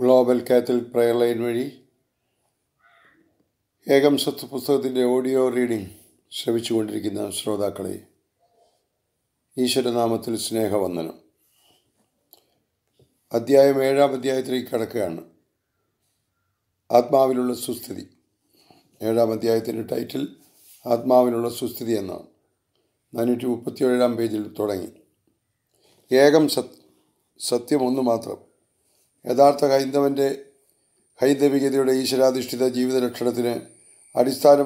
global Catholic prayer line വഴി ഏകം സത്ത് പുസ്തകത്തിൻ്റെ ഓഡിയോ റീഡിംഗ് ശ്രവിച്ചുകൊണ്ടിരിക്കുന്ന ശ്രോതാക്കളെ ഈശ്വരനാമത്തിൽ സ്നേഹവന്ദനം അധ്യായം ഏഴാം അധ്യായത്തിലേക്ക് കടക്കുകയാണ് ആത്മാവിലുള്ള സുസ്ഥിതി ഏഴാം അധ്യായത്തിൻ്റെ ടൈറ്റിൽ ആത്മാവിനുള്ള സുസ്ഥിതി എന്നാണ് നാനൂറ്റി മുപ്പത്തി ഏഴാം പേജിൽ തുടങ്ങി ഏകം സത് സത്യം ഒന്ന് മാത്രം യഥാർത്ഥ ഹൈന്ദവൻ്റെ ഹൈന്ദവികതയുടെ ഈശ്വരാധിഷ്ഠിത ജീവിത ലക്ഷണത്തിന് അടിസ്ഥാന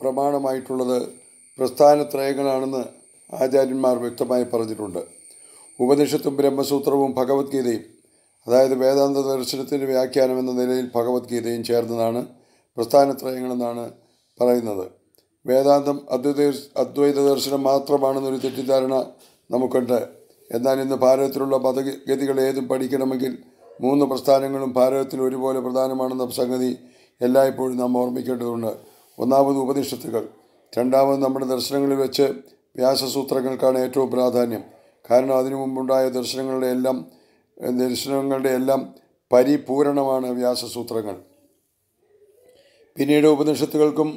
പ്രമാണമായിട്ടുള്ളത് പ്രസ്ഥാനത്രയങ്ങളാണെന്ന് ആചാര്യന്മാർ വ്യക്തമായി പറഞ്ഞിട്ടുണ്ട് ഉപനിഷത്തും ബ്രഹ്മസൂത്രവും ഭഗവത്ഗീതയും അതായത് വേദാന്ത ദർശനത്തിൻ്റെ വ്യാഖ്യാനം എന്ന നിലയിൽ ഭഗവത്ഗീതയും ചേർന്നതാണ് പ്രസ്ഥാനത്രയങ്ങളെന്നാണ് പറയുന്നത് വേദാന്തം അദ്വൈത അദ്വൈത ദർശനം മാത്രമാണെന്നൊരു തെറ്റിദ്ധാരണ നമുക്കുണ്ട് എന്നാൽ ഇന്ന് ഭാരതത്തിലുള്ള മതഗതികൾ ഏതും പഠിക്കണമെങ്കിൽ മൂന്ന് പ്രസ്ഥാനങ്ങളും ഭാരതത്തിൽ ഒരുപോലെ പ്രധാനമാണെന്ന സംഗതി എല്ലായ്പ്പോഴും നാം ഓർമ്മിക്കേണ്ടതുണ്ട് ഒന്നാമത് ഉപനിഷത്തുകൾ രണ്ടാമത് നമ്മുടെ ദർശനങ്ങളിൽ വെച്ച് വ്യാസസൂത്രങ്ങൾക്കാണ് ഏറ്റവും പ്രാധാന്യം കാരണം അതിനു മുമ്പുണ്ടായ ദർശനങ്ങളുടെ എല്ലാം ദർശനങ്ങളുടെ എല്ലാം പരിപൂരണമാണ് വ്യാസസൂത്രങ്ങൾ പിന്നീട് ഉപനിഷത്തുകൾക്കും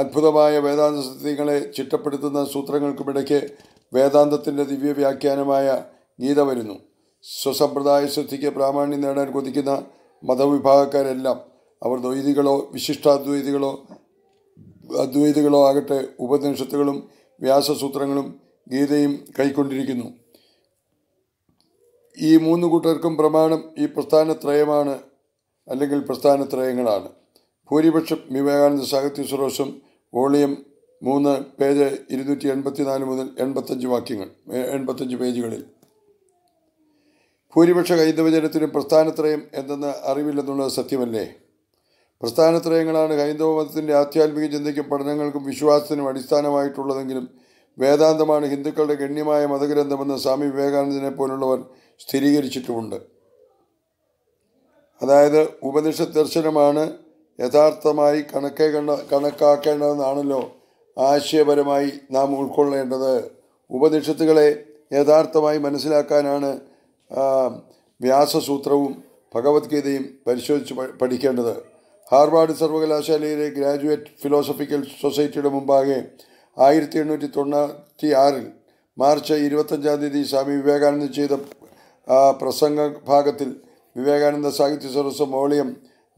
അത്ഭുതമായ വേദാന്ത സത്യങ്ങളെ ചിട്ടപ്പെടുത്തുന്ന സൂത്രങ്ങൾക്കുമിടയ്ക്ക് വേദാന്തത്തിൻ്റെ ദിവ്യവ്യാഖ്യാനമായ ഗീത വരുന്നു സ്വസമ്പ്രദായ ശ്രദ്ധിക്ക് പ്രാമാണ്യം നേടാൻ കൊതിക്കുന്ന മതവിഭാഗക്കാരെല്ലാം അവർ ദ്വൈതികളോ വിശിഷ്ടാദ്വൈതികളോ അദ്വൈതികളോ ആകട്ടെ ഉപനിഷത്തുകളും വ്യാസസൂത്രങ്ങളും ഗീതയും കൈക്കൊണ്ടിരിക്കുന്നു ഈ മൂന്ന് കൂട്ടർക്കും പ്രമാണം ഈ പ്രസ്ഥാനത്രയമാണ് അല്ലെങ്കിൽ പ്രസ്ഥാനത്രയങ്ങളാണ് ഭൂരിപക്ഷം വിവേകാനന്ദ സാഹിത്യ സുരോഷം വോളിയം മൂന്ന് പേജ് ഇരുന്നൂറ്റി നാല് മുതൽ എൺപത്തഞ്ച് വാക്യങ്ങൾ എൺപത്തഞ്ച് പേജുകളിൽ ഭൂരിപക്ഷ ഹൈന്ദവജനത്തിനും പ്രസ്ഥാനത്രയം എന്തെന്ന് അറിവില്ലെന്നുള്ളത് സത്യമല്ലേ പ്രസ്ഥാനത്രയങ്ങളാണ് ഹൈന്ദവ മതത്തിൻ്റെ ആധ്യാത്മിക ചിന്തയ്ക്കും പഠനങ്ങൾക്കും വിശ്വാസത്തിനും അടിസ്ഥാനമായിട്ടുള്ളതെങ്കിലും വേദാന്തമാണ് ഹിന്ദുക്കളുടെ ഗണ്യമായ മതഗ്രന്ഥമെന്ന് സ്വാമി വിവേകാനന്ദനെ പോലുള്ളവർ സ്ഥിരീകരിച്ചിട്ടുമുണ്ട് അതായത് ഉപനിഷത്ത് ദർശനമാണ് യഥാർത്ഥമായി കണക്കേ കണ്ട കണക്കാക്കേണ്ടതെന്നാണല്ലോ ആശയപരമായി നാം ഉൾക്കൊള്ളേണ്ടത് ഉപനിഷത്തുകളെ യഥാർത്ഥമായി മനസ്സിലാക്കാനാണ് വ്യാസസൂത്രവും ഭഗവത്ഗീതയും പരിശോധിച്ച് പഠിക്കേണ്ടത് ഹാർവാർഡ് സർവകലാശാലയിലെ ഗ്രാജുവേറ്റ് ഫിലോസഫിക്കൽ സൊസൈറ്റിയുടെ മുമ്പാകെ ആയിരത്തി എണ്ണൂറ്റി തൊണ്ണൂറ്റി ആറിൽ മാർച്ച് ഇരുപത്തഞ്ചാം തീയതി സ്വാമി വിവേകാനന്ദൻ ചെയ്ത പ്രസംഗ ഭാഗത്തിൽ വിവേകാനന്ദ സാഹിത്യ സദസ് മോളിയം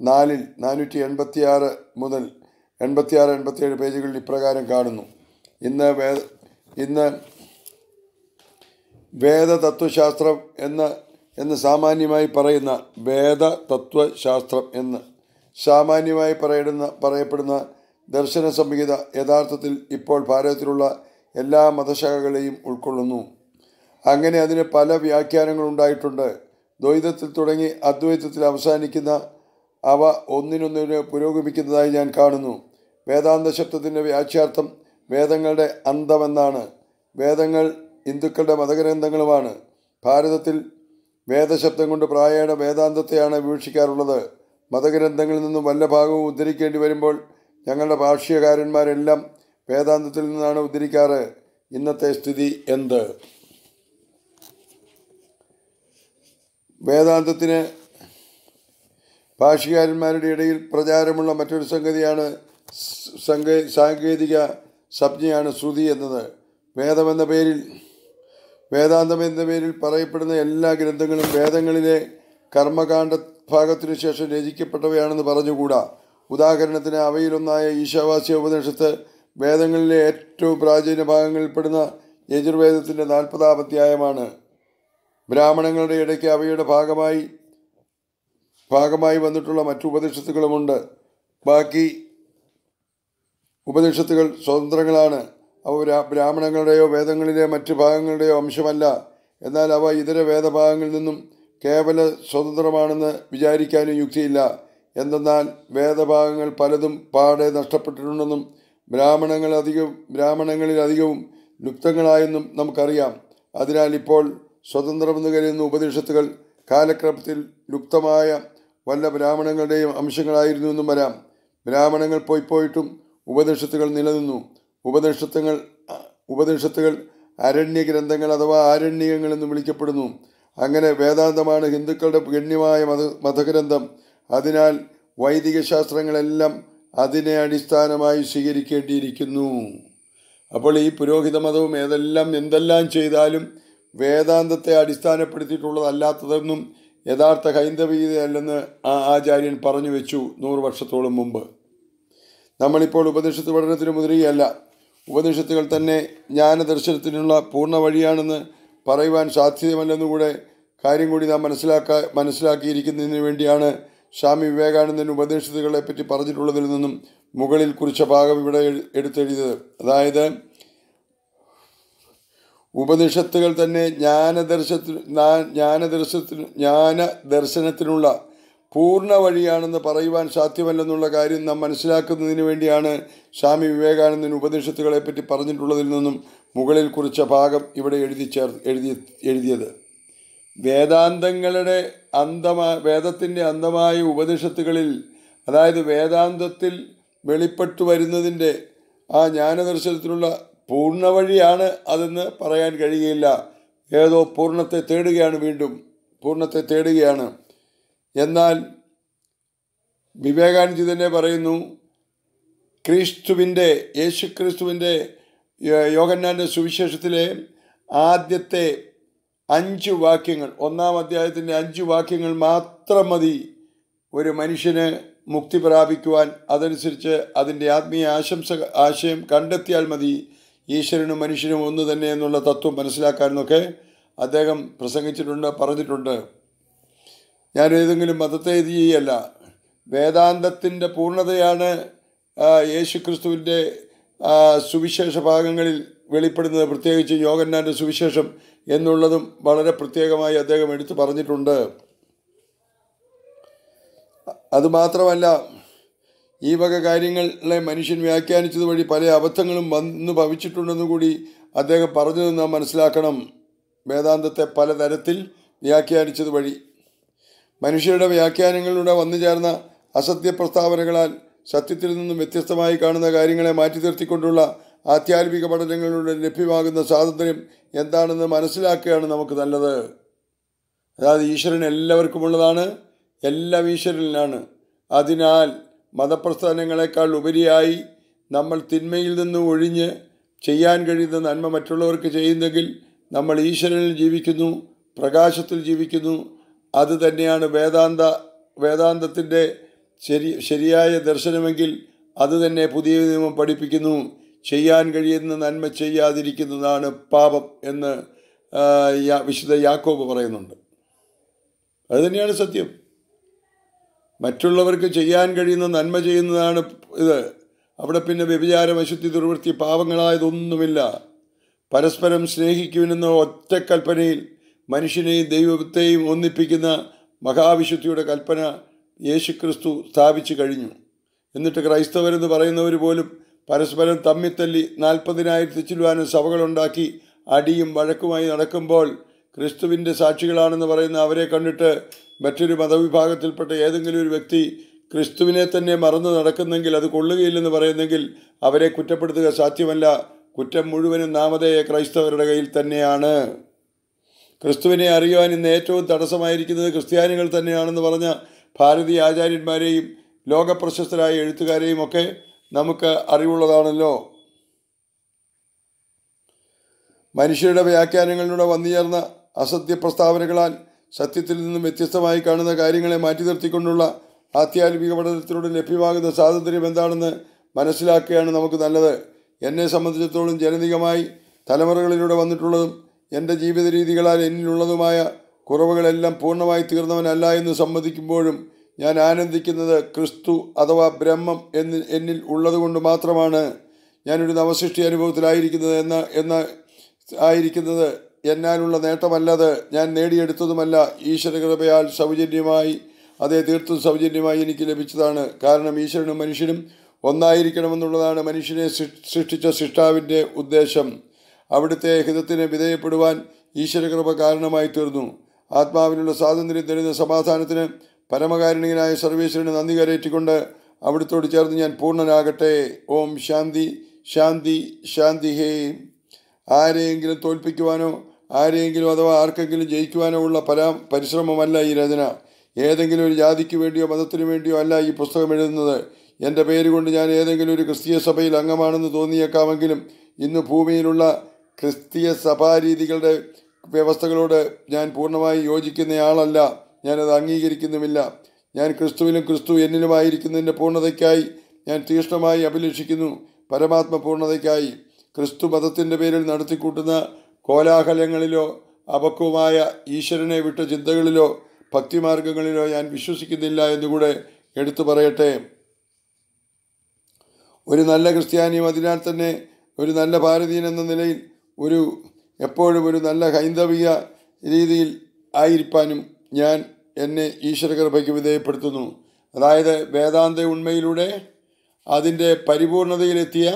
നാലിൽ നാനൂറ്റി എൺപത്തി ആറ് മുതൽ എൺപത്തിയാറ് എൺപത്തിയേഴ് പേജുകളിൽ ഇപ്രകാരം കാണുന്നു ഇന്ന് വേ ഇന്ന് വേദതത്വശാസ്ത്രം എന്ന് എന്ന് സാമാന്യമായി പറയുന്ന വേദതത്വശാസ്ത്രം എന്ന് സാമാന്യമായി പറയുന്ന പറയപ്പെടുന്ന ദർശന സംഹിത യഥാർത്ഥത്തിൽ ഇപ്പോൾ ഭാരതത്തിലുള്ള എല്ലാ മതശാഖകളെയും ഉൾക്കൊള്ളുന്നു അങ്ങനെ അതിന് പല വ്യാഖ്യാനങ്ങളുണ്ടായിട്ടുണ്ട് ദ്വൈതത്തിൽ തുടങ്ങി അദ്വൈതത്തിൽ അവസാനിക്കുന്ന അവ ഒന്നിനൊന്നിന് പുരോഗമിക്കുന്നതായി ഞാൻ കാണുന്നു വേദാന്ത ശബ്ദത്തിൻ്റെ വ്യാഖ്യാർത്ഥം വേദങ്ങളുടെ അന്തമെന്നാണ് വേദങ്ങൾ ഹിന്ദുക്കളുടെ മതഗ്രന്ഥങ്ങളുമാണ് ഭാരതത്തിൽ വേദശബ്ദം കൊണ്ട് പ്രായേണ വേദാന്തത്തെയാണ് വീക്ഷിക്കാറുള്ളത് മതഗ്രന്ഥങ്ങളിൽ നിന്നും വല്ല ഭാഗവും ഉദ്ധരിക്കേണ്ടി വരുമ്പോൾ ഞങ്ങളുടെ ഭാഷ്യകാരന്മാരെല്ലാം വേദാന്തത്തിൽ നിന്നാണ് ഉദ്ധരിക്കാറ് ഇന്നത്തെ സ്ഥിതി എന്ത് വേദാന്തത്തിന് ഭാഷ്യകാരന്മാരുടെ ഇടയിൽ പ്രചാരമുള്ള മറ്റൊരു സംഗതിയാണ് സാങ്കേതിക സംജ്ഞയാണ് ശ്രുതി എന്നത് വേദമെന്ന പേരിൽ വേദാന്തം എന്ന പേരിൽ പറയപ്പെടുന്ന എല്ലാ ഗ്രന്ഥങ്ങളും വേദങ്ങളിലെ കർമ്മകാന്ഡ ഭാഗത്തിനു ശേഷം രചിക്കപ്പെട്ടവയാണെന്ന് പറഞ്ഞുകൂടാ ഉദാഹരണത്തിന് അവയിലൊന്നായ ഈശാവാസ്യ ഉപനിഷത്ത് വേദങ്ങളിലെ ഏറ്റവും പ്രാചീന ഭാഗങ്ങളിൽപ്പെടുന്ന യജുർവേദത്തിൻ്റെ നാൽപ്പതാം അധ്യായമാണ് ബ്രാഹ്മണങ്ങളുടെ ഇടയ്ക്ക് അവയുടെ ഭാഗമായി ഭാഗമായി വന്നിട്ടുള്ള മറ്റു ഉപനിഷത്തുകളുമുണ്ട് ബാക്കി ഉപനിഷത്തുകൾ സ്വതന്ത്രങ്ങളാണ് അവ ബ്രാഹ്മണങ്ങളുടെയോ വേദങ്ങളിലെ മറ്റ് ഭാഗങ്ങളുടെയോ അംശമല്ല എന്നാൽ അവ ഇതര വേദഭാഗങ്ങളിൽ നിന്നും കേവല സ്വതന്ത്രമാണെന്ന് വിചാരിക്കാനും യുക്തിയില്ല എന്തെന്നാൽ വേദഭാഗങ്ങൾ പലതും പാടെ നഷ്ടപ്പെട്ടിട്ടുണ്ടെന്നും ബ്രാഹ്മണങ്ങൾ അധികം ബ്രാഹ്മണങ്ങളിൽ അധികവും ലുപ്തങ്ങളായെന്നും നമുക്കറിയാം അതിനാൽ ഇപ്പോൾ സ്വതന്ത്രമെന്ന് കരുതുന്ന ഉപനിഷത്തുകൾ കാലക്രമത്തിൽ ലുപ്തമായ വല്ല ബ്രാഹ്മണങ്ങളുടെയും അംശങ്ങളായിരുന്നുവെന്നും വരാം ബ്രാഹ്മണങ്ങൾ പോയി പോയിട്ടും ഉപനിഷത്തുകൾ നിലനിന്നു ഉപനിഷത്തുകൾ ഉപനിഷത്തുകൾ അരണ്യ ഗ്രന്ഥങ്ങൾ അഥവാ ആരണ്യങ്ങൾ എന്ന് വിളിക്കപ്പെടുന്നു അങ്ങനെ വേദാന്തമാണ് ഹിന്ദുക്കളുടെ ഗണ്യമായ മത മതഗ്രന്ഥം അതിനാൽ വൈദിക ശാസ്ത്രങ്ങളെല്ലാം അതിനെ അടിസ്ഥാനമായി സ്വീകരിക്കേണ്ടിയിരിക്കുന്നു അപ്പോൾ ഈ പുരോഹിത മതവും ഏതെല്ലാം എന്തെല്ലാം ചെയ്താലും വേദാന്തത്തെ അടിസ്ഥാനപ്പെടുത്തിയിട്ടുള്ളതല്ലാത്തതെന്നും യഥാർത്ഥ ഹൈന്ദവീതയല്ലെന്ന് ആ ആചാര്യൻ പറഞ്ഞു വെച്ചു നൂറ് വർഷത്തോളം മുമ്പ് നമ്മളിപ്പോൾ ഉപനിഷത്ത് പഠനത്തിന് മുതിരുകയല്ല ഉപനിഷത്തുകൾ തന്നെ ജ്ഞാനദർശനത്തിനുള്ള പൂർണ്ണ വഴിയാണെന്ന് പറയുവാൻ സാധ്യമല്ലെന്നുകൂടെ കാര്യം കൂടി നാം മനസ്സിലാക്കാ മനസ്സിലാക്കിയിരിക്കുന്നതിന് വേണ്ടിയാണ് സ്വാമി വിവേകാനന്ദൻ ഉപനിഷത്തുകളെ പറ്റി പറഞ്ഞിട്ടുള്ളതിൽ നിന്നും മുകളിൽ കുറിച്ച ഭാഗം ഇവിടെ എടുത്തെഴുതിയത് അതായത് ഉപനിഷത്തുകൾ തന്നെ ജ്ഞാനദർശത്തിന് ജ്ഞാനദർശത്തിന് ജ്ഞാനദർശനത്തിനുള്ള പൂർണ്ണ വഴിയാണെന്ന് പറയുവാൻ സാധ്യമല്ലെന്നുള്ള കാര്യം നാം മനസ്സിലാക്കുന്നതിന് വേണ്ടിയാണ് സ്വാമി വിവേകാനന്ദൻ ഉപദേശത്തുകളെപ്പറ്റി പറഞ്ഞിട്ടുള്ളതിൽ നിന്നും മുകളിൽ കുറിച്ച ഭാഗം ഇവിടെ എഴുതി ചേർ എഴുതി എഴുതിയത് വേദാന്തങ്ങളുടെ അന്തമാ വേദത്തിൻ്റെ അന്തമായ ഉപദേശത്തുകളിൽ അതായത് വേദാന്തത്തിൽ വെളിപ്പെട്ടു വരുന്നതിൻ്റെ ആ ജ്ഞാനദർശനത്തിലുള്ള പൂർണ്ണ വഴിയാണ് അതെന്ന് പറയാൻ കഴിയുകയില്ല ഏതോ പൂർണ്ണത്തെ തേടുകയാണ് വീണ്ടും പൂർണ്ണത്തെ തേടുകയാണ് എന്നാൽ വിവേകാനന്ദി തന്നെ പറയുന്നു ക്രിസ്തുവിൻ്റെ യേശു ക്രിസ്തുവിൻ്റെ യോഗന്നാൻ്റെ സുവിശേഷത്തിലെ ആദ്യത്തെ അഞ്ച് വാക്യങ്ങൾ ഒന്നാം അധ്യായത്തിൻ്റെ അഞ്ച് വാക്യങ്ങൾ മാത്രം മതി ഒരു മനുഷ്യന് മുക്തി പ്രാപിക്കുവാൻ അതനുസരിച്ച് അതിൻ്റെ ആത്മീയ ആശംസ ആശയം കണ്ടെത്തിയാൽ മതി ഈശ്വരനും മനുഷ്യനും ഒന്ന് തന്നെ എന്നുള്ള തത്വം മനസ്സിലാക്കാനെന്നൊക്കെ അദ്ദേഹം പ്രസംഗിച്ചിട്ടുണ്ട് പറഞ്ഞിട്ടുണ്ട് ഞാൻ ഏതെങ്കിലും മതത്തെ ഇത് ചെയ്യല്ല വേദാന്തത്തിൻ്റെ പൂർണ്ണതയാണ് ക്രിസ്തുവിൻ്റെ സുവിശേഷ ഭാഗങ്ങളിൽ വെളിപ്പെടുന്നത് പ്രത്യേകിച്ച് യോഗന്നാൻ്റെ സുവിശേഷം എന്നുള്ളതും വളരെ പ്രത്യേകമായി അദ്ദേഹം എടുത്തു പറഞ്ഞിട്ടുണ്ട് അതുമാത്രമല്ല ഈ വക കാര്യങ്ങളെ മനുഷ്യൻ വ്യാഖ്യാനിച്ചത് വഴി പല അബദ്ധങ്ങളും വന്നു ഭവിച്ചിട്ടുണ്ടെന്ന് കൂടി അദ്ദേഹം പറഞ്ഞത് നാം മനസ്സിലാക്കണം വേദാന്തത്തെ പലതരത്തിൽ വ്യാഖ്യാനിച്ചത് വഴി മനുഷ്യരുടെ വ്യാഖ്യാനങ്ങളിലൂടെ വന്നു ചേർന്ന അസത്യ പ്രസ്താവനകളാൽ സത്യത്തിൽ നിന്നും വ്യത്യസ്തമായി കാണുന്ന കാര്യങ്ങളെ മാറ്റി നിർത്തിക്കൊണ്ടുള്ള ആധ്യാത്മിക പഠനങ്ങളിലൂടെ ലഭ്യമാകുന്ന സ്വാതന്ത്ര്യം എന്താണെന്ന് മനസ്സിലാക്കുകയാണ് നമുക്ക് നല്ലത് അതായത് ഈശ്വരൻ എല്ലാവർക്കുമുള്ളതാണ് എല്ലാം ഈശ്വരനിലാണ് അതിനാൽ മതപ്രസ്ഥാനങ്ങളെക്കാൾ ഉപരിയായി നമ്മൾ തിന്മയിൽ നിന്ന് ഒഴിഞ്ഞ് ചെയ്യാൻ കഴിയുന്ന നന്മ മറ്റുള്ളവർക്ക് ചെയ്യുന്നെങ്കിൽ നമ്മൾ ഈശ്വരനിൽ ജീവിക്കുന്നു പ്രകാശത്തിൽ ജീവിക്കുന്നു അത് തന്നെയാണ് വേദാന്ത വേദാന്തത്തിൻ്റെ ശരി ശരിയായ ദർശനമെങ്കിൽ അത് തന്നെ പുതിയ നിയമം പഠിപ്പിക്കുന്നു ചെയ്യാൻ കഴിയുന്ന നന്മ ചെയ്യാതിരിക്കുന്നതാണ് പാപം എന്ന് വിശുദ്ധ യാക്കോബ് പറയുന്നുണ്ട് അത് തന്നെയാണ് സത്യം മറ്റുള്ളവർക്ക് ചെയ്യാൻ കഴിയുന്ന നന്മ ചെയ്യുന്നതാണ് ഇത് അവിടെ പിന്നെ വ്യഭിചാരം അശുദ്ധി ദുർവൃത്തി പാപങ്ങളായതൊന്നുമില്ല പരസ്പരം സ്നേഹിക്കുവിനെന്ന ഒറ്റ കൽപ്പനയിൽ മനുഷ്യനെയും ദൈവത്തെയും ഒന്നിപ്പിക്കുന്ന മഹാവിശുദ്ധിയുടെ കൽപ്പന യേശുക്രിസ്തു സ്ഥാപിച്ചു കഴിഞ്ഞു എന്നിട്ട് ക്രൈസ്തവരെന്ന് പറയുന്നവർ പോലും പരസ്പരം തമ്മിത്തല്ലി നാൽപ്പതിനായിരത്തി ചില്ലുവാനും സഭകളുണ്ടാക്കി അടിയും വഴക്കുമായി നടക്കുമ്പോൾ ക്രിസ്തുവിൻ്റെ സാക്ഷികളാണെന്ന് പറയുന്ന അവരെ കണ്ടിട്ട് മറ്റൊരു മതവിഭാഗത്തിൽപ്പെട്ട ഏതെങ്കിലും ഒരു വ്യക്തി ക്രിസ്തുവിനെ തന്നെ മറന്നു നടക്കുന്നെങ്കിൽ അത് കൊള്ളുകയില്ലെന്ന് പറയുന്നെങ്കിൽ അവരെ കുറ്റപ്പെടുത്തുക സാധ്യമല്ല കുറ്റം മുഴുവനും നാമധേയ ക്രൈസ്തവരുടെ കയ്യിൽ തന്നെയാണ് ക്രിസ്തുവിനെ അറിയുവാൻ ഇന്ന് ഏറ്റവും തടസ്സമായിരിക്കുന്നത് ക്രിസ്ത്യാനികൾ തന്നെയാണെന്ന് പറഞ്ഞ ഭാരതീയ ആചാര്യന്മാരെയും ലോകപ്രശസ്തരായ എഴുത്തുകാരെയും ഒക്കെ നമുക്ക് അറിവുള്ളതാണല്ലോ മനുഷ്യരുടെ വ്യാഖ്യാനങ്ങളിലൂടെ വന്നുചേർന്ന അസത്യ പ്രസ്താവനകളാൽ സത്യത്തിൽ നിന്നും വ്യത്യസ്തമായി കാണുന്ന കാര്യങ്ങളെ മാറ്റി നിർത്തിക്കൊണ്ടുള്ള ആധ്യാത്മിക പഠനത്തിലൂടെ ലഭ്യമാകുന്ന സ്വാതന്ത്ര്യം എന്താണെന്ന് മനസ്സിലാക്കുകയാണ് നമുക്ക് നല്ലത് എന്നെ സംബന്ധിച്ചിടത്തോളം ജനതികമായി തലമുറകളിലൂടെ വന്നിട്ടുള്ളതും എൻ്റെ ജീവിത രീതികളാൽ എന്നിലുള്ളതുമായ കുറവുകളെല്ലാം പൂർണ്ണമായി തീർന്നവനല്ല എന്ന് സമ്മതിക്കുമ്പോഴും ഞാൻ ആനന്ദിക്കുന്നത് ക്രിസ്തു അഥവാ ബ്രഹ്മം എന്ന് എന്നിൽ ഉള്ളതുകൊണ്ട് മാത്രമാണ് ഞാനൊരു നവസൃഷ്ടി അനുഭവത്തിലായിരിക്കുന്നത് എന്ന എന്ന ആയിരിക്കുന്നത് എന്നാലുള്ള നേട്ടമല്ലത് ഞാൻ നേടിയെടുത്തതുമല്ല ഈശ്വരകൃപയാൽ സൗജന്യമായി അതേ തീർത്തും സൗജന്യമായി എനിക്ക് ലഭിച്ചതാണ് കാരണം ഈശ്വരനും മനുഷ്യനും ഒന്നായിരിക്കണമെന്നുള്ളതാണ് മനുഷ്യനെ സൃഷ്ടിച്ച സൃഷ്ടാവിൻ്റെ ഉദ്ദേശം അവിടുത്തെ ഹിതത്തിന് വിധേയപ്പെടുവാൻ ഈശ്വരകൃപ കാരണമായി തീർന്നു ആത്മാവിനുള്ള സ്വാതന്ത്ര്യം തരുന്ന സമാധാനത്തിന് പരമകാരുണികനായ സർവേശ്വരന് നന്ദി കരയറ്റിക്കൊണ്ട് അവിടുത്തോട് ചേർന്ന് ഞാൻ പൂർണ്ണനാകട്ടെ ഓം ശാന്തി ശാന്തി ശാന്തി ഹേ ആരെയെങ്കിലും തോൽപ്പിക്കുവാനോ ആരെയെങ്കിലും അഥവാ ആർക്കെങ്കിലും ജയിക്കുവാനോ ഉള്ള പരാ പരിശ്രമമല്ല ഈ രചന ഏതെങ്കിലും ഒരു ജാതിക്ക് വേണ്ടിയോ മതത്തിനു വേണ്ടിയോ അല്ല ഈ പുസ്തകം എഴുതുന്നത് എൻ്റെ പേര് കൊണ്ട് ഞാൻ ഏതെങ്കിലും ഒരു ക്രിസ്തീയ സഭയിൽ അംഗമാണെന്ന് തോന്നിയേക്കാമെങ്കിലും ഇന്ന് ഭൂമിയിലുള്ള ക്രിസ്തീയ സഭാരീതികളുടെ വ്യവസ്ഥകളോട് ഞാൻ പൂർണ്ണമായി യോജിക്കുന്നയാളല്ല ഞാനത് അംഗീകരിക്കുന്നുമില്ല ഞാൻ ക്രിസ്തുവിലും ക്രിസ്തു എന്നിലുമായിരിക്കുന്നതിൻ്റെ പൂർണ്ണതയ്ക്കായി ഞാൻ തീക്ഷ്ണമായി അഭിലഷിക്കുന്നു പരമാത്മ പൂർണ്ണതയ്ക്കായി ക്രിസ്തു മതത്തിൻ്റെ പേരിൽ നടത്തിക്കൂട്ടുന്ന കോലാഹലങ്ങളിലോ അപക്വമായ ഈശ്വരനെ വിട്ട ചിന്തകളിലോ ഭക്തിമാർഗങ്ങളിലോ ഞാൻ വിശ്വസിക്കുന്നില്ല എന്നുകൂടെ എടുത്തു പറയട്ടെ ഒരു നല്ല ക്രിസ്ത്യാനിയും അതിനാൽ തന്നെ ഒരു നല്ല ഭാരതീയൻ എന്ന നിലയിൽ ഒരു എപ്പോഴും ഒരു നല്ല ഹൈന്ദവിക രീതിയിൽ ആയിരിക്കാനും ഞാൻ എന്നെ ഈശ്വര കൃപയ്ക്ക് വിധേയപ്പെടുത്തുന്നു അതായത് വേദാന്ത ഉണ്മയിലൂടെ അതിൻ്റെ പരിപൂർണതയിലെത്തിയ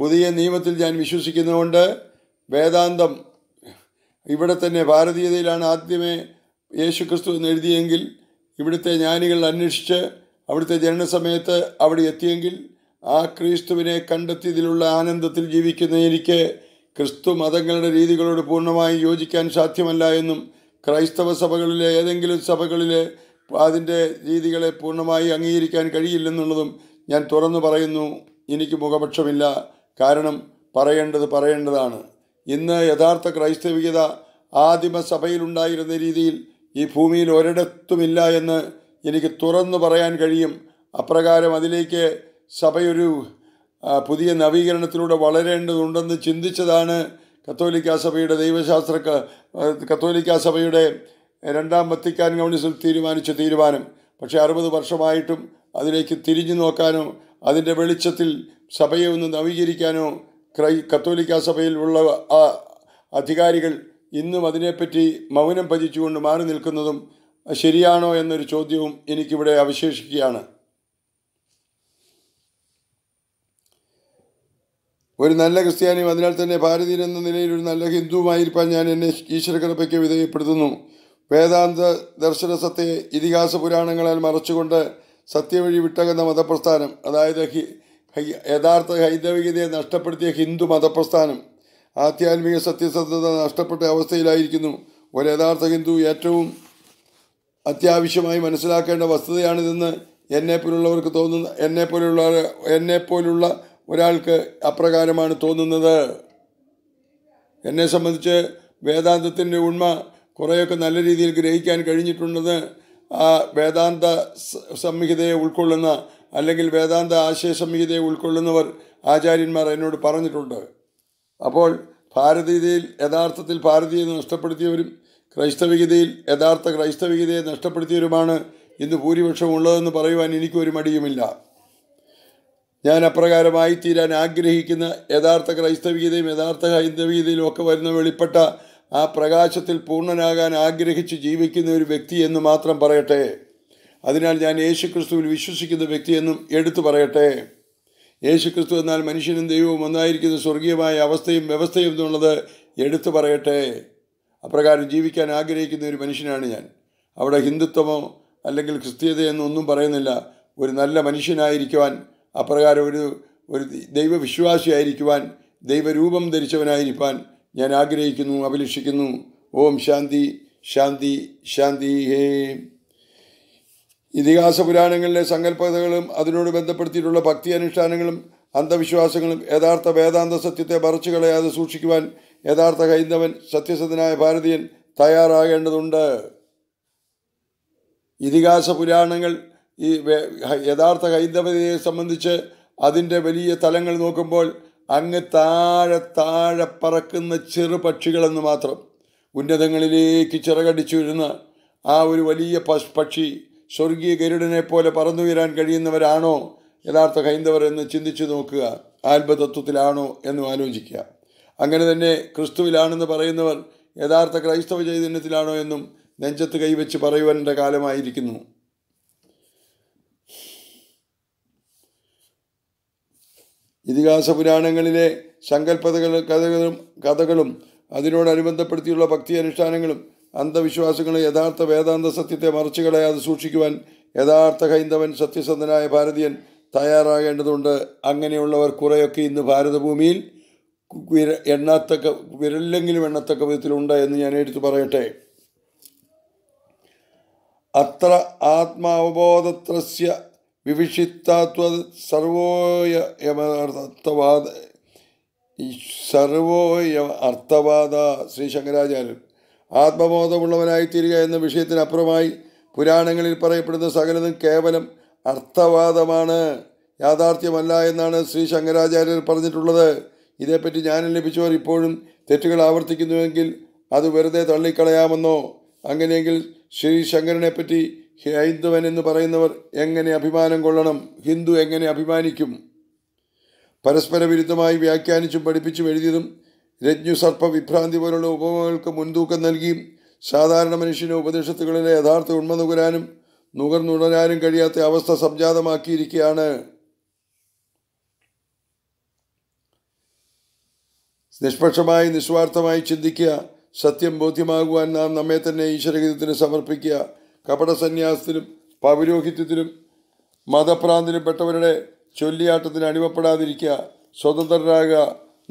പുതിയ നിയമത്തിൽ ഞാൻ വിശ്വസിക്കുന്നതുകൊണ്ട് വേദാന്തം ഇവിടെ തന്നെ ഭാരതീയതയിലാണ് ആദ്യമേ യേശുക്രിസ്തു എന്ന് എഴുതിയെങ്കിൽ ഇവിടുത്തെ ജ്ഞാനികൾ അന്വേഷിച്ച് അവിടുത്തെ ജനന സമയത്ത് അവിടെ എത്തിയെങ്കിൽ ആ ക്രിസ്തുവിനെ കണ്ടെത്തിയതിലുള്ള ആനന്ദത്തിൽ ജീവിക്കുന്ന എനിക്ക് ക്രിസ്തു മതങ്ങളുടെ രീതികളോട് പൂർണ്ണമായി യോജിക്കാൻ സാധ്യമല്ല എന്നും ക്രൈസ്തവ സഭകളിലെ ഏതെങ്കിലും സഭകളിലെ അതിൻ്റെ രീതികളെ പൂർണ്ണമായി അംഗീകരിക്കാൻ കഴിയില്ലെന്നുള്ളതും ഞാൻ തുറന്നു പറയുന്നു എനിക്ക് മുഖപക്ഷമില്ല കാരണം പറയേണ്ടത് പറയേണ്ടതാണ് ഇന്ന് യഥാർത്ഥ ക്രൈസ്തവികത ആദിമ സഭയിലുണ്ടായിരുന്ന രീതിയിൽ ഈ ഭൂമിയിൽ ഒരിടത്തുമില്ല എന്ന് എനിക്ക് തുറന്നു പറയാൻ കഴിയും അപ്രകാരം അതിലേക്ക് സഭയൊരു പുതിയ നവീകരണത്തിലൂടെ വളരേണ്ടതുണ്ടെന്ന് ചിന്തിച്ചതാണ് കത്തോലിക്ക സഭയുടെ ദൈവശാസ്ത്ര കത്തോലിക്ക സഭയുടെ രണ്ടാം വത്തിക്കാൻ കൗൺസിൽ തീരുമാനിച്ച തീരുമാനം പക്ഷേ അറുപത് വർഷമായിട്ടും അതിലേക്ക് തിരിഞ്ഞു നോക്കാനോ അതിൻ്റെ വെളിച്ചത്തിൽ സഭയെ ഒന്ന് നവീകരിക്കാനോ ക്രൈ കത്തോലിക്ക സഭയിൽ ഉള്ള അധികാരികൾ ഇന്നും അതിനെപ്പറ്റി മൗനം ഭജിച്ചുകൊണ്ട് മാറി നിൽക്കുന്നതും ശരിയാണോ എന്നൊരു ചോദ്യവും എനിക്കിവിടെ അവശേഷിക്കുകയാണ് ഒരു നല്ല ക്രിസ്ത്യാനിയും അതിനാൽ തന്നെ ഭാരതീയൻ എന്ന നിലയിൽ ഒരു നല്ല ഹിന്ദുവുമായിരിക്കാൻ ഞാൻ എന്നെ ഈശ്വരകൃപയ്ക്ക് വിധേയപ്പെടുത്തുന്നു വേദാന്ത ദർശനസത്തെ ഇതിഹാസ പുരാണങ്ങളാൽ മറച്ചുകൊണ്ട് സത്യവഴി വിട്ടകുന്ന മതപ്രസ്ഥാനം അതായത് യഥാർത്ഥ ഹൈന്ദവികതയെ നഷ്ടപ്പെടുത്തിയ ഹിന്ദു മതപ്രസ്ഥാനം ആധ്യാത്മിക സത്യസന്ധത നഷ്ടപ്പെട്ട അവസ്ഥയിലായിരിക്കുന്നു ഒരു യഥാർത്ഥ ഹിന്ദു ഏറ്റവും അത്യാവശ്യമായി മനസ്സിലാക്കേണ്ട വസ്തുതയാണിതെന്ന് എന്നെപ്പോലുള്ളവർക്ക് തോന്നുന്ന എന്നെപ്പോലുള്ള എന്നെപ്പോലുള്ള ഒരാൾക്ക് അപ്രകാരമാണ് തോന്നുന്നത് എന്നെ സംബന്ധിച്ച് വേദാന്തത്തിൻ്റെ ഉണ്മ കുറേയൊക്കെ നല്ല രീതിയിൽ ഗ്രഹിക്കാൻ കഴിഞ്ഞിട്ടുണ്ടെന്ന് ആ വേദാന്ത സംഹിതയെ ഉൾക്കൊള്ളുന്ന അല്ലെങ്കിൽ വേദാന്ത ആശയ സംഹിതയെ ഉൾക്കൊള്ളുന്നവർ ആചാര്യന്മാർ എന്നോട് പറഞ്ഞിട്ടുണ്ട് അപ്പോൾ ഭാരതീയതയിൽ യഥാർത്ഥത്തിൽ ഭാരതീയത നഷ്ടപ്പെടുത്തിയവരും ക്രൈസ്തവികതയിൽ യഥാർത്ഥ ക്രൈസ്തവികതയെ നഷ്ടപ്പെടുത്തിയവരുമാണ് ഇന്ന് ഭൂരിപക്ഷം ഉള്ളതെന്ന് പറയുവാൻ എനിക്കൊരു മടിയുമില്ല ഞാൻ അപ്രകാരമായി തീരാൻ ആഗ്രഹിക്കുന്ന യഥാർത്ഥ ക്രൈസ്തവീതയും യഥാർത്ഥ ഹൈന്ദവീതയിലും ഒക്കെ വരുന്ന വെളിപ്പെട്ട ആ പ്രകാശത്തിൽ പൂർണ്ണനാകാൻ ആഗ്രഹിച്ച് ജീവിക്കുന്ന ഒരു വ്യക്തി എന്ന് മാത്രം പറയട്ടെ അതിനാൽ ഞാൻ യേശുക്രിസ്തുവിൽ വിശ്വസിക്കുന്ന വ്യക്തിയെന്നും എടുത്തു പറയട്ടെ യേശുക്രിസ്തു എന്നാൽ മനുഷ്യനും ദൈവവും ഒന്നായിരിക്കുന്ന സ്വർഗീയമായ അവസ്ഥയും വ്യവസ്ഥയും എന്നുള്ളത് എടുത്തു പറയട്ടെ അപ്രകാരം ജീവിക്കാൻ ആഗ്രഹിക്കുന്ന ഒരു മനുഷ്യനാണ് ഞാൻ അവിടെ ഹിന്ദുത്വമോ അല്ലെങ്കിൽ ക്രിസ്തീയതയെന്നൊന്നും പറയുന്നില്ല ഒരു നല്ല മനുഷ്യനായിരിക്കുവാൻ അപ്രകാരം ഒരു ഒരു ദൈവവിശ്വാസിയായിരിക്കുവാൻ ദൈവരൂപം ധരിച്ചവനായിരിക്കാൻ ഞാൻ ആഗ്രഹിക്കുന്നു അഭിലഷിക്കുന്നു ഓം ശാന്തി ശാന്തി ശാന്തി ഹേ ഇതിഹാസ പുരാണങ്ങളിലെ സങ്കല്പതകളും അതിനോട് ബന്ധപ്പെടുത്തിയിട്ടുള്ള ഭക്തി അനുഷ്ഠാനങ്ങളും അന്ധവിശ്വാസങ്ങളും യഥാർത്ഥ വേദാന്ത സത്യത്തെ മറച്ചു കളയാതെ സൂക്ഷിക്കുവാൻ യഥാർത്ഥ ഹൈന്ദവൻ സത്യസന്ധനായ ഭാരതീയൻ തയ്യാറാകേണ്ടതുണ്ട് ഇതിഹാസ പുരാണങ്ങൾ ഈ യഥാർത്ഥ ഹൈന്ദവതയെ സംബന്ധിച്ച് അതിൻ്റെ വലിയ തലങ്ങൾ നോക്കുമ്പോൾ അങ്ങ് താഴെ താഴെ പറക്കുന്ന ചെറു പക്ഷികളെന്ന് മാത്രം ഉന്നതങ്ങളിലേക്ക് വരുന്ന ആ ഒരു വലിയ പക്ഷി സ്വർഗീയ ഗരുഡനെ പോലെ പറന്നുയരാൻ കഴിയുന്നവരാണോ യഥാർത്ഥ ഹൈന്ദവർ എന്ന് ചിന്തിച്ചു നോക്കുക ആത്മതത്വത്തിലാണോ എന്നും ആലോചിക്കുക അങ്ങനെ തന്നെ ക്രിസ്തുവിലാണെന്ന് പറയുന്നവർ യഥാർത്ഥ ക്രൈസ്തവ ചൈതന്യത്തിലാണോ എന്നും നെഞ്ചത്ത് കൈവച്ച് പറയുവാനുള്ള കാലമായിരിക്കുന്നു ഇതിഹാസ പുരാണങ്ങളിലെ സങ്കല്പതകൾ കഥകളും കഥകളും അതിനോടനുബന്ധപ്പെടുത്തിയുള്ള ഭക്തി അനുഷ്ഠാനങ്ങളും അന്ധവിശ്വാസങ്ങളെ യഥാർത്ഥ വേദാന്ത സത്യത്തെ മറച്ചു കളയാതെ സൂക്ഷിക്കുവാൻ യഥാർത്ഥ ഹൈന്ദവൻ സത്യസന്ധനായ ഭാരതീയൻ തയ്യാറാകേണ്ടതുണ്ട് അങ്ങനെയുള്ളവർ കുറേയൊക്കെ ഇന്ന് ഭാരതഭൂമിയിൽ എണ്ണത്തക്ക വിരല്ലെങ്കിലും എണ്ണത്തക്ക വിധത്തിലുണ്ട് എന്ന് ഞാൻ എടുത്തു പറയട്ടെ അത്ര ആത്മാവബോധത്രസ്യ വിവിഷിത്താത്വ സർവോയമർത്ഥവാദ സർവോയ അർത്ഥവാദ ശ്രീ ശങ്കരാചാര്യൻ ആത്മബോധമുള്ളവനായിത്തീരുക എന്ന വിഷയത്തിനപ്പുറമായി പുരാണങ്ങളിൽ പറയപ്പെടുന്ന സകലതും കേവലം അർത്ഥവാദമാണ് യാഥാർത്ഥ്യമല്ല എന്നാണ് ശ്രീ ശങ്കരാചാര്യർ പറഞ്ഞിട്ടുള്ളത് ഇതേപ്പറ്റി ജ്ഞാനം ലഭിച്ചവർ ഇപ്പോഴും തെറ്റുകൾ ആവർത്തിക്കുന്നുവെങ്കിൽ അത് വെറുതെ തള്ളിക്കളയാമെന്നോ അങ്ങനെയെങ്കിൽ ശ്രീ ശങ്കരനെപ്പറ്റി ഹൈന്ദവൻ എന്ന് പറയുന്നവർ എങ്ങനെ അഭിമാനം കൊള്ളണം ഹിന്ദു എങ്ങനെ അഭിമാനിക്കും പരസ്പര വിരുദ്ധമായി വ്യാഖ്യാനിച്ചും പഠിപ്പിച്ചും എഴുതിയതും രജ്ഞു സർപ്പ വിഭ്രാന്തി പോലുള്ള ഉപമകൾക്ക് മുൻതൂക്കം നൽകിയും സാധാരണ മനുഷ്യന് ഉപദേശത്തുകളിലെ യഥാർത്ഥ ഉണ്മ നുകരാനും നുകർന്നുണരാനും കഴിയാത്ത അവസ്ഥ സംജാതമാക്കിയിരിക്കുകയാണ് നിഷ്പക്ഷമായി നിസ്വാർത്ഥമായി ചിന്തിക്കുക സത്യം ബോധ്യമാകുവാൻ നാം നമ്മെ തന്നെ ഈശ്വരഗീതത്തിന് സമർപ്പിക്കുക കപടസന്യാസത്തിനും പൗരോഹിത്യത്തിനും മതഭ്രാന്തിലും പെട്ടവരുടെ ചൊല്ലിയാട്ടത്തിന് അടിമപ്പെടാതിരിക്കുക സ്വതന്ത്രരാകുക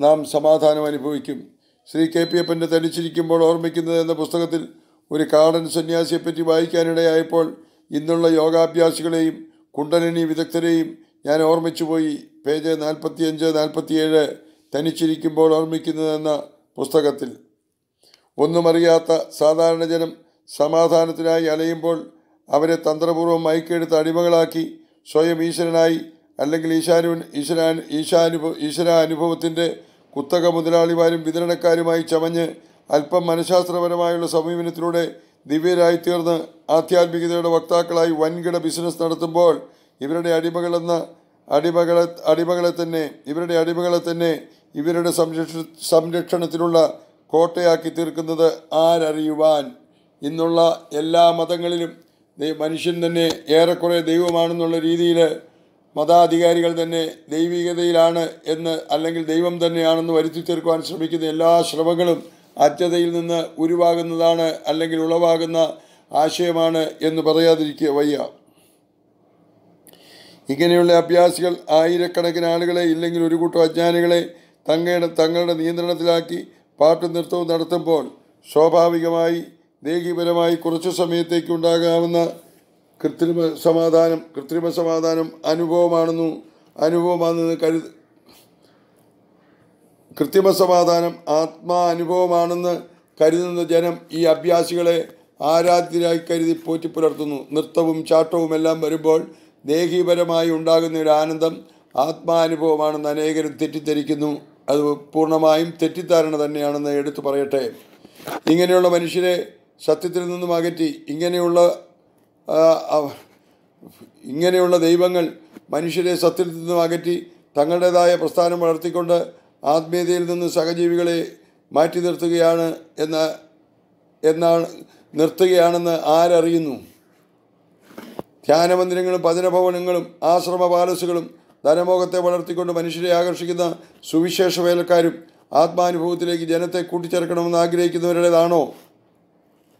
നാം സമാധാനം അനുഭവിക്കും ശ്രീ കെ പി എപ്പൻ്റെ തനിച്ചിരിക്കുമ്പോൾ ഓർമ്മിക്കുന്നത് എന്ന പുസ്തകത്തിൽ ഒരു കാടൻ സന്യാസിയെപ്പറ്റി വായിക്കാനിടയായപ്പോൾ ഇന്നുള്ള യോഗാഭ്യാസികളെയും കുണ്ടലിനി വിദഗ്ധരെയും ഞാൻ ഓർമ്മിച്ചുപോയി പേജ് നാൽപ്പത്തിയഞ്ച് നാൽപ്പത്തിയേഴ് തനിച്ചിരിക്കുമ്പോൾ ഓർമ്മിക്കുന്നതെന്ന എന്ന പുസ്തകത്തിൽ ഒന്നുമറിയാത്ത സാധാരണ ജനം സമാധാനത്തിനായി അലയുമ്പോൾ അവരെ തന്ത്രപൂർവ്വം മയക്കെടുത്ത് അടിമകളാക്കി സ്വയം ഈശ്വരനായി അല്ലെങ്കിൽ ഈശാനു ഈശ്വരാ ഈശാനുഭ ഈശ്വരാനുഭവത്തിൻ്റെ കുത്തക മുതലാളിമാരും വിതരണക്കാരുമായി ചമഞ്ഞ് അല്പം മനഃശാസ്ത്രപരമായുള്ള സമീപനത്തിലൂടെ തീർന്ന് ആധ്യാത്മികതയുടെ വക്താക്കളായി വൻകിട ബിസിനസ് നടത്തുമ്പോൾ ഇവരുടെ അടിമകളെന്ന അടിമകളെ അടിമകളെ തന്നെ ഇവരുടെ അടിമകളെ തന്നെ ഇവരുടെ സംരക്ഷ സംരക്ഷണത്തിനുള്ള കോട്ടയാക്കി തീർക്കുന്നത് ആരറിയുവാൻ ഇന്നുള്ള എല്ലാ മതങ്ങളിലും മനുഷ്യൻ തന്നെ ഏറെക്കുറെ ദൈവമാണെന്നുള്ള രീതിയിൽ മതാധികാരികൾ തന്നെ ദൈവികതയിലാണ് എന്ന് അല്ലെങ്കിൽ ദൈവം തന്നെയാണെന്ന് വരുത്തി തീർക്കുവാൻ ശ്രമിക്കുന്ന എല്ലാ ശ്രമങ്ങളും അത്യതയിൽ നിന്ന് ഉരുവാകുന്നതാണ് അല്ലെങ്കിൽ ഉളവാകുന്ന ആശയമാണ് എന്ന് പറയാതിരിക്കുക വയ്യ ഇങ്ങനെയുള്ള അഭ്യാസികൾ ആയിരക്കണക്കിന് ആളുകളെ ഇല്ലെങ്കിൽ ഒരു കൂട്ടം അജ്ഞാനികളെ തങ്ങയുടെ തങ്ങളുടെ നിയന്ത്രണത്തിലാക്കി പാട്ടും നൃത്തവും നടത്തുമ്പോൾ സ്വാഭാവികമായി ദേഹീപരമായി കുറച്ചു സമയത്തേക്ക് ഉണ്ടാകാവുന്ന കൃത്രിമ സമാധാനം കൃത്രിമ സമാധാനം അനുഭവമാണെന്നു അനുഭവമാണെന്ന് കരുത് കൃത്രിമ സമാധാനം ആത്മാനുഭവമാണെന്ന് കരുതുന്ന ജനം ഈ അഭ്യാസികളെ ആരാധ്യരായി കരുതി പോറ്റി പുലർത്തുന്നു നൃത്തവും ചാട്ടവും എല്ലാം വരുമ്പോൾ ദേഹീപരമായി ഉണ്ടാകുന്ന ഒരു ആനന്ദം ആത്മാനുഭവമാണെന്ന് അനേകരും തെറ്റിദ്ധരിക്കുന്നു അത് പൂർണ്ണമായും തെറ്റിദ്ധാരണ തന്നെയാണെന്ന് എടുത്തു പറയട്ടെ ഇങ്ങനെയുള്ള മനുഷ്യരെ സത്യത്തിൽ നിന്നും അകറ്റി ഇങ്ങനെയുള്ള ഇങ്ങനെയുള്ള ദൈവങ്ങൾ മനുഷ്യരെ സത്യത്തിൽ നിന്നും അകറ്റി തങ്ങളുടേതായ പ്രസ്ഥാനം വളർത്തിക്കൊണ്ട് ആത്മീയതയിൽ നിന്ന് സഹജീവികളെ മാറ്റി നിർത്തുകയാണ് എന്ന എന്നാണ് നിർത്തുകയാണെന്ന് ആരറിയുന്നു ധ്യാനമന്ദിരങ്ങളും പതിനഭവനങ്ങളും ആശ്രമ പാലസുകളും ധനമോഹത്തെ വളർത്തിക്കൊണ്ട് മനുഷ്യരെ ആകർഷിക്കുന്ന സുവിശേഷ വേലക്കാരും ആത്മാനുഭവത്തിലേക്ക് ജനത്തെ കൂട്ടിച്ചേർക്കണമെന്ന് ആഗ്രഹിക്കുന്നവരുടേതാണോ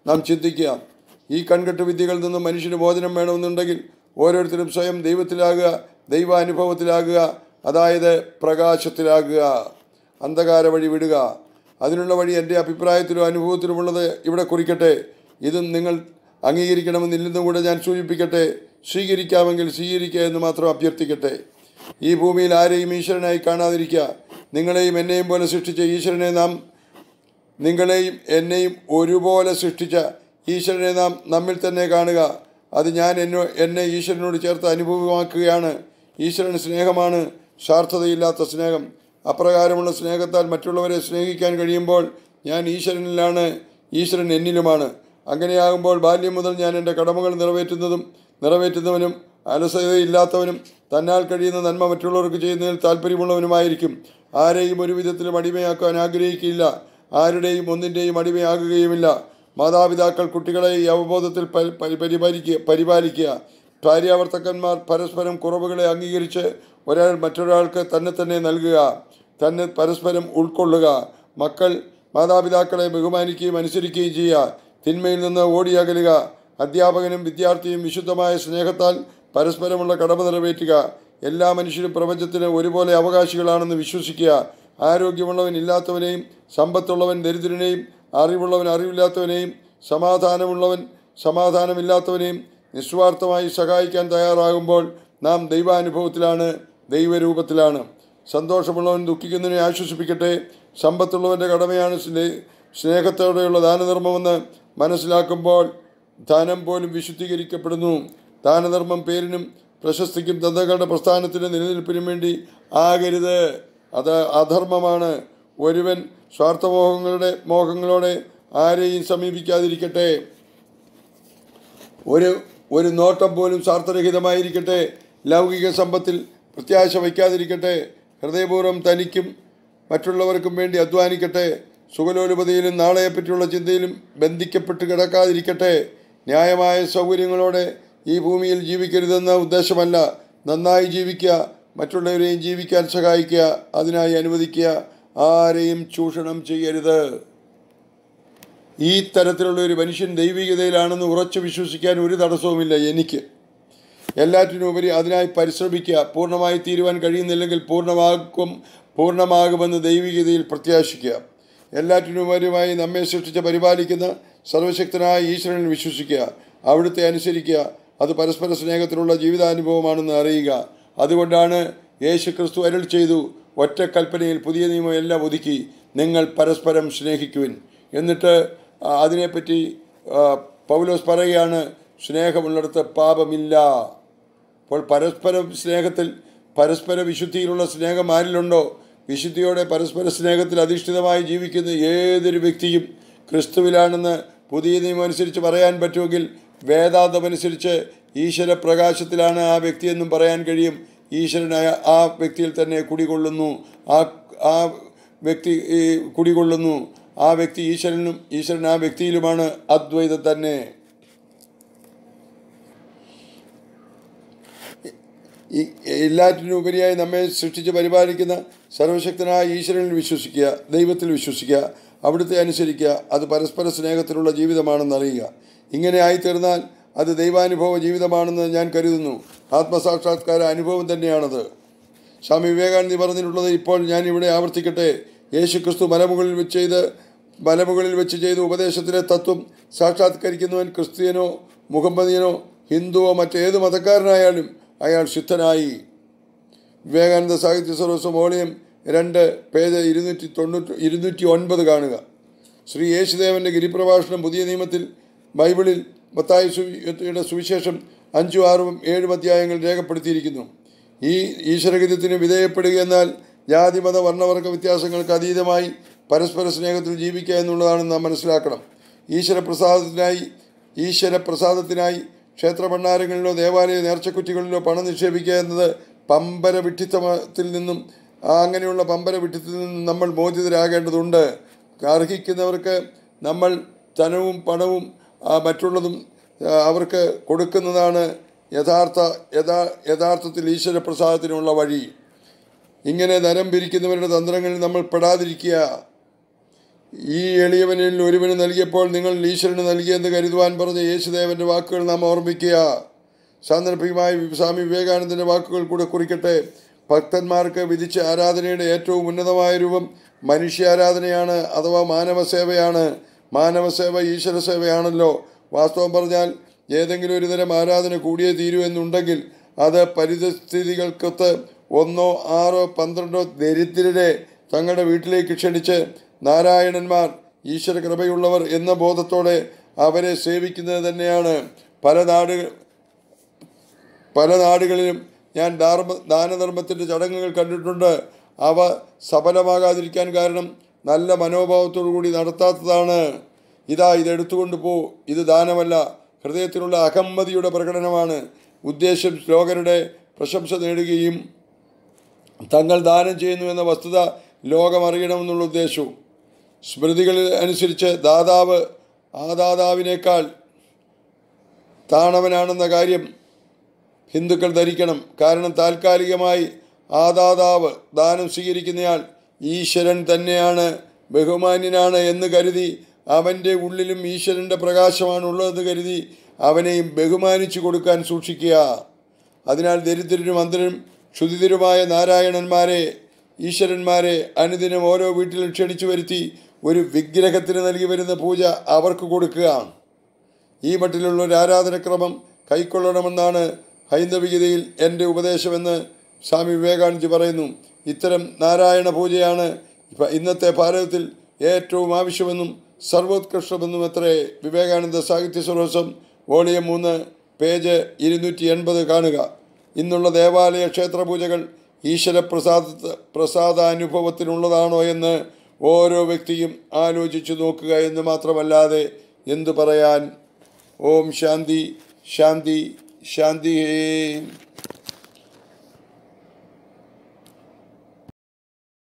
നാം ചിന്തിക്കുക ഈ കൺകെട്ട് വിദ്യകളിൽ നിന്ന് മനുഷ്യന് മോചനം വേണമെന്നുണ്ടെങ്കിൽ ഓരോരുത്തരും സ്വയം ദൈവത്തിലാകുക ദൈവാനുഭവത്തിലാകുക അതായത് പ്രകാശത്തിലാകുക അന്ധകാര വഴി വിടുക അതിനുള്ള വഴി എൻ്റെ അഭിപ്രായത്തിലും അനുഭവത്തിലുമുള്ളത് ഇവിടെ കുറിക്കട്ടെ ഇതും നിങ്ങൾ ഇല്ലെന്നും കൂടെ ഞാൻ സൂചിപ്പിക്കട്ടെ സ്വീകരിക്കാമെങ്കിൽ സ്വീകരിക്കുക എന്ന് മാത്രം അഭ്യർത്ഥിക്കട്ടെ ഈ ഭൂമിയിൽ ആരെയും ഈശ്വരനായി കാണാതിരിക്കുക നിങ്ങളെയും എന്നെയും പോലെ സൃഷ്ടിച്ച ഈശ്വരനെ നാം നിങ്ങളെയും എന്നെയും ഒരുപോലെ സൃഷ്ടിച്ച ഈശ്വരനെ നാം നമ്മിൽ തന്നെ കാണുക അത് ഞാൻ എന്നെ എന്നെ ഈശ്വരനോട് ചേർത്ത് അനുഭവമാക്കുകയാണ് ഈശ്വരൻ സ്നേഹമാണ് സ്വാർത്ഥതയില്ലാത്ത സ്നേഹം അപ്രകാരമുള്ള സ്നേഹത്താൽ മറ്റുള്ളവരെ സ്നേഹിക്കാൻ കഴിയുമ്പോൾ ഞാൻ ഈശ്വരനിലാണ് ഈശ്വരൻ എന്നിലുമാണ് അങ്ങനെയാകുമ്പോൾ ബാല്യം മുതൽ ഞാൻ എൻ്റെ കടമകൾ നിറവേറ്റുന്നതും നിറവേറ്റുന്നവനും അലസതയില്ലാത്തവനും തന്നാൽ കഴിയുന്ന നന്മ മറ്റുള്ളവർക്ക് ചെയ്യുന്നതിൽ താല്പര്യമുള്ളവനുമായിരിക്കും ആരെയും ഒരു വിധത്തിലും അടിമയാക്കാൻ ആഗ്രഹിക്കില്ല ആരുടെയും ഒന്നിൻ്റെയും അടിമയാകുകയുമില്ല മാതാപിതാക്കൾ കുട്ടികളെ ഈ അവബോധത്തിൽ പരിപാലിക്കുക പരിപാലിക്കുക ഭാര്യാവർത്തക്കന്മാർ പരസ്പരം കുറവുകളെ അംഗീകരിച്ച് ഒരാൾ മറ്റൊരാൾക്ക് തന്നെ തന്നെ നൽകുക തന്നെ പരസ്പരം ഉൾക്കൊള്ളുക മക്കൾ മാതാപിതാക്കളെ ബഹുമാനിക്കുകയും അനുസരിക്കുകയും ചെയ്യുക തിന്മയിൽ നിന്ന് ഓടിയകലുക അധ്യാപകനും വിദ്യാർത്ഥിയും വിശുദ്ധമായ സ്നേഹത്താൽ പരസ്പരമുള്ള കടമ നിറവേറ്റുക എല്ലാ മനുഷ്യരും പ്രപഞ്ചത്തിന് ഒരുപോലെ അവകാശികളാണെന്ന് വിശ്വസിക്കുക ആരോഗ്യമുള്ളവൻ ഇല്ലാത്തവനെയും സമ്പത്തുള്ളവൻ ദരിദ്രനെയും അറിവുള്ളവൻ അറിവില്ലാത്തവനെയും സമാധാനമുള്ളവൻ സമാധാനമില്ലാത്തവനെയും നിസ്വാർത്ഥമായി സഹായിക്കാൻ തയ്യാറാകുമ്പോൾ നാം ദൈവാനുഭവത്തിലാണ് ദൈവരൂപത്തിലാണ് സന്തോഷമുള്ളവൻ ദുഃഖിക്കുന്നതിനെ ആശ്വസിപ്പിക്കട്ടെ സമ്പത്തുള്ളവൻ്റെ കടമയാണ് സ്നേഹത്തോടെയുള്ള ദാനധർമ്മമെന്ന് മനസ്സിലാക്കുമ്പോൾ ധനം പോലും വിശുദ്ധീകരിക്കപ്പെടുന്നു ദാനധർമ്മം പേരിനും പ്രശസ്തിക്കും തന്തകളുടെ പ്രസ്ഥാനത്തിനും നിലനിൽപ്പിനും വേണ്ടി ആകരുത് അത് അധർമ്മമാണ് ഒരുവൻ സ്വാർത്ഥമോഹങ്ങളുടെ മോഹങ്ങളോടെ ആരെയും സമീപിക്കാതിരിക്കട്ടെ ഒരു ഒരു നോട്ടം പോലും സ്വാർത്ഥരഹിതമായിരിക്കട്ടെ ലൗകിക സമ്പത്തിൽ പ്രത്യാശ വയ്ക്കാതിരിക്കട്ടെ ഹൃദയപൂർവ്വം തനിക്കും മറ്റുള്ളവർക്കും വേണ്ടി അധ്വാനിക്കട്ടെ സുഖലോലുപതിയിലും നാളെയെപ്പറ്റിയുള്ള ചിന്തയിലും ബന്ധിക്കപ്പെട്ട് കിടക്കാതിരിക്കട്ടെ ന്യായമായ സൗകര്യങ്ങളോടെ ഈ ഭൂമിയിൽ ജീവിക്കരുതെന്ന ഉദ്ദേശമല്ല നന്നായി ജീവിക്കുക മറ്റുള്ളവരെയും ജീവിക്കാൻ സഹായിക്കുക അതിനായി അനുവദിക്കുക ആരെയും ചൂഷണം ചെയ്യരുത് ഈ തരത്തിലുള്ള ഒരു മനുഷ്യൻ ദൈവികതയിലാണെന്ന് ഉറച്ചു വിശ്വസിക്കാൻ ഒരു തടസ്സവുമില്ല എനിക്ക് എല്ലാറ്റിനുപരി അതിനായി പരിശ്രമിക്കുക പൂർണ്ണമായി തീരുവാൻ കഴിയുന്നില്ലെങ്കിൽ പൂർണ്ണമാകും പൂർണ്ണമാകുമെന്ന് ദൈവികതയിൽ പ്രത്യാശിക്കുക എല്ലാറ്റിനുപരിയുമായി നമ്മെ സൃഷ്ടിച്ച് പരിപാലിക്കുന്ന സർവശക്തനായ ഈശ്വരനിൽ വിശ്വസിക്കുക അവിടുത്തെ അനുസരിക്കുക അത് പരസ്പര സ്നേഹത്തിലുള്ള ജീവിതാനുഭവമാണെന്ന് അറിയുക അതുകൊണ്ടാണ് യേശു ക്രിസ്തു അരുൾ ചെയ്തു ഒറ്റ കൽപ്പനയിൽ പുതിയ നിയമം എല്ലാം ഒതുക്കി നിങ്ങൾ പരസ്പരം സ്നേഹിക്കുവിൻ എന്നിട്ട് അതിനെപ്പറ്റി പൗലോസ് പറയുകയാണ് സ്നേഹമുള്ളിടത്ത് പാപമില്ല അപ്പോൾ പരസ്പരം സ്നേഹത്തിൽ പരസ്പര വിശുദ്ധിയിലുള്ള സ്നേഹം ആരിലുണ്ടോ വിശുദ്ധിയോടെ പരസ്പര സ്നേഹത്തിൽ അധിഷ്ഠിതമായി ജീവിക്കുന്ന ഏതൊരു വ്യക്തിയും ക്രിസ്തുവിലാണെന്ന് പുതിയ നിയമം അനുസരിച്ച് പറയാൻ പറ്റുമെങ്കിൽ വേദാന്തമനുസരിച്ച് പ്രകാശത്തിലാണ് ആ വ്യക്തിയെന്നും പറയാൻ കഴിയും ഈശ്വരൻ ആ വ്യക്തിയിൽ തന്നെ കുടികൊള്ളുന്നു ആ ആ വ്യക്തി ഈ കുടികൊള്ളുന്നു ആ വ്യക്തി ഈശ്വരനും ഈശ്വരൻ ആ വ്യക്തിയിലുമാണ് അദ്വൈതം തന്നെ എല്ലാറ്റിനും ഉപരിയായി നമ്മെ സൃഷ്ടിച്ച് പരിപാലിക്കുന്ന സർവശക്തനായ ഈശ്വരനിൽ വിശ്വസിക്കുക ദൈവത്തിൽ വിശ്വസിക്കുക അവിടുത്തെ അനുസരിക്കുക അത് പരസ്പര സ്നേഹത്തിലുള്ള ജീവിതമാണെന്ന് അറിയുക ഇങ്ങനെ ആയിത്തീർന്നാൽ അത് ദൈവാനുഭവ ജീവിതമാണെന്ന് ഞാൻ കരുതുന്നു ആത്മസാക്ഷാത്കാര അനുഭവം തന്നെയാണത് സ്വാമി വിവേകാനന്ദി പറഞ്ഞിട്ടുള്ളത് ഇപ്പോൾ ഞാൻ ഇവിടെ ആവർത്തിക്കട്ടെ യേശു ക്രിസ്തു മലമുകളിൽ വെച്ച് ചെയ്ത് മലമുകളിൽ വെച്ച് ചെയ്ത ഉപദേശത്തിലെ തത്വം സാക്ഷാത്കരിക്കുന്നവൻ ക്രിസ്ത്യനോ മുഹമ്മദിയനോ ഹിന്ദുവോ മറ്റേത് മതക്കാരനായാലും അയാൾ ശുദ്ധനായി വിവേകാനന്ദ സാഹിത്യ സർവസ്വ വോളിയം രണ്ട് പേജ് ഇരുന്നൂറ്റി തൊണ്ണൂറ്റി ഇരുന്നൂറ്റി ഒൻപത് കാണുക ശ്രീ യേശുദേവൻ്റെ ഗിരിപ്രഭാഷണം പുതിയ നിയമത്തിൽ ബൈബിളിൽ മത്തായ സുയുടെ സുവിശേഷം അഞ്ചും ആറും ഏഴും അധ്യായങ്ങൾ രേഖപ്പെടുത്തിയിരിക്കുന്നു ഈ ഈശ്വരഗതിത്തിന് വിധേയപ്പെടുക എന്നാൽ ജാതി മത വർണ്ണവർഗ വ്യത്യാസങ്ങൾക്ക് അതീതമായി പരസ്പര സ്നേഹത്തിൽ ജീവിക്കുക എന്നുള്ളതാണ് നാം മനസ്സിലാക്കണം ഈശ്വര പ്രസാദത്തിനായി ഈശ്വര പ്രസാദത്തിനായി ക്ഷേത്ര ഭണ്ഡാരങ്ങളിലോ ദേവാലയ നേർച്ചക്കുറ്റികളിലോ പണം നിക്ഷേപിക്കുക എന്നത് പമ്പര വിട്ടിത്തത്തിൽ നിന്നും അങ്ങനെയുള്ള പമ്പര വിഠിത്തത്തിൽ നിന്നും നമ്മൾ മോചിതരാകേണ്ടതുണ്ട് അർഹിക്കുന്നവർക്ക് നമ്മൾ ധനവും പണവും മറ്റുള്ളതും അവർക്ക് കൊടുക്കുന്നതാണ് യഥാർത്ഥ യഥാ യഥാർത്ഥത്തിൽ ഈശ്വരപ്രസാദത്തിനുള്ള വഴി ഇങ്ങനെ നരം പിരിക്കുന്നവരുടെ തന്ത്രങ്ങളിൽ നമ്മൾ പെടാതിരിക്കുക ഈ എളിയവനിൽ ഒരുവന് നൽകിയപ്പോൾ നിങ്ങൾ ഈശ്വരന് നൽകിയെന്ന് കരുതുവാൻ പറഞ്ഞ യേശുദേവൻ്റെ വാക്കുകൾ നാം ഓർമ്മിക്കുക സാന്ദർഭികമായി സ്വാമി വിവേകാനന്ദൻ്റെ വാക്കുകൾ കൂടെ കുറിക്കട്ടെ ഭക്തന്മാർക്ക് വിധിച്ച ആരാധനയുടെ ഏറ്റവും ഉന്നതമായ രൂപം മനുഷ്യാരാധനയാണ് അഥവാ മാനവ സേവയാണ് മാനവസേവ സേവയാണല്ലോ വാസ്തവം പറഞ്ഞാൽ ഏതെങ്കിലും ഒരു തരം ആരാധന കൂടിയേ തീരൂ എന്നുണ്ടെങ്കിൽ അത് പരിതസ്ഥിതികൾക്കൊത്ത് ഒന്നോ ആറോ പന്ത്രണ്ടോ ദരിദ്രരെ തങ്ങളുടെ വീട്ടിലേക്ക് ക്ഷണിച്ച് നാരായണന്മാർ ഈശ്വര കൃപയുള്ളവർ എന്ന ബോധത്തോടെ അവരെ സേവിക്കുന്നത് തന്നെയാണ് പല നാട് പല നാടുകളിലും ഞാൻ ധാർമ്മ ദാനധർമ്മത്തിൻ്റെ ചടങ്ങുകൾ കണ്ടിട്ടുണ്ട് അവ സഫലമാകാതിരിക്കാൻ കാരണം നല്ല മനോഭാവത്തോടു കൂടി നടത്താത്തതാണ് ഇതാ ഇത് എടുത്തുകൊണ്ട് പോ ഇത് ദാനമല്ല ഹൃദയത്തിലുള്ള അഹമ്മതിയുടെ പ്രകടനമാണ് ഉദ്ദേശം ലോകരുടെ പ്രശംസ നേടുകയും തങ്ങൾ ദാനം ചെയ്യുന്നു എന്ന വസ്തുത ലോകമറിയണമെന്നുള്ള ഉദ്ദേശവും സ്മൃതികൾ അനുസരിച്ച് ദാതാവ് ആ ദാതാവിനേക്കാൾ താണവനാണെന്ന കാര്യം ഹിന്ദുക്കൾ ധരിക്കണം കാരണം താൽക്കാലികമായി ആ ദാതാവ് ദാനം സ്വീകരിക്കുന്നയാൾ ഈശ്വരൻ തന്നെയാണ് ബഹുമാന്യനാണ് എന്ന് കരുതി അവൻ്റെ ഉള്ളിലും ഈശ്വരൻ്റെ പ്രകാശമാണ് ഉള്ളതെന്ന് കരുതി അവനെയും ബഹുമാനിച്ചു കൊടുക്കാൻ സൂക്ഷിക്കുക അതിനാൽ ദരിദ്രരും അന്തരും ക്ഷുതിതരുമായ നാരായണന്മാരെ ഈശ്വരന്മാരെ അനുദിനം ഓരോ വീട്ടിലും ക്ഷണിച്ചു വരുത്തി ഒരു വിഗ്രഹത്തിന് നൽകി വരുന്ന പൂജ അവർക്ക് കൊടുക്കുക ഈ മട്ടിലുള്ള ഒരു ആരാധനക്രമം കൈക്കൊള്ളണമെന്നാണ് ഹൈന്ദവികതയിൽ എൻ്റെ ഉപദേശമെന്ന് സ്വാമി വിവേകാനന്ദി പറയുന്നു ഇത്തരം നാരായണ പൂജയാണ് ഇന്നത്തെ ഭാരതത്തിൽ ഏറ്റവും ആവശ്യമെന്നും സർവോത്കൃഷ്ടമെന്നും അത്രേ വിവേകാനന്ദ സാഹിത്യ സർവസം വോളിയം മൂന്ന് പേജ് ഇരുന്നൂറ്റി എൺപത് കാണുക ഇന്നുള്ള ദേവാലയ ക്ഷേത്ര പൂജകൾ ഈശ്വരപ്രസാദ പ്രസാദാനുഭവത്തിനുള്ളതാണോ എന്ന് ഓരോ വ്യക്തിയും ആലോചിച്ചു നോക്കുക എന്ന് മാത്രമല്ലാതെ എന്തു പറയാൻ ഓം ശാന്തി ശാന്തി ശാന്തി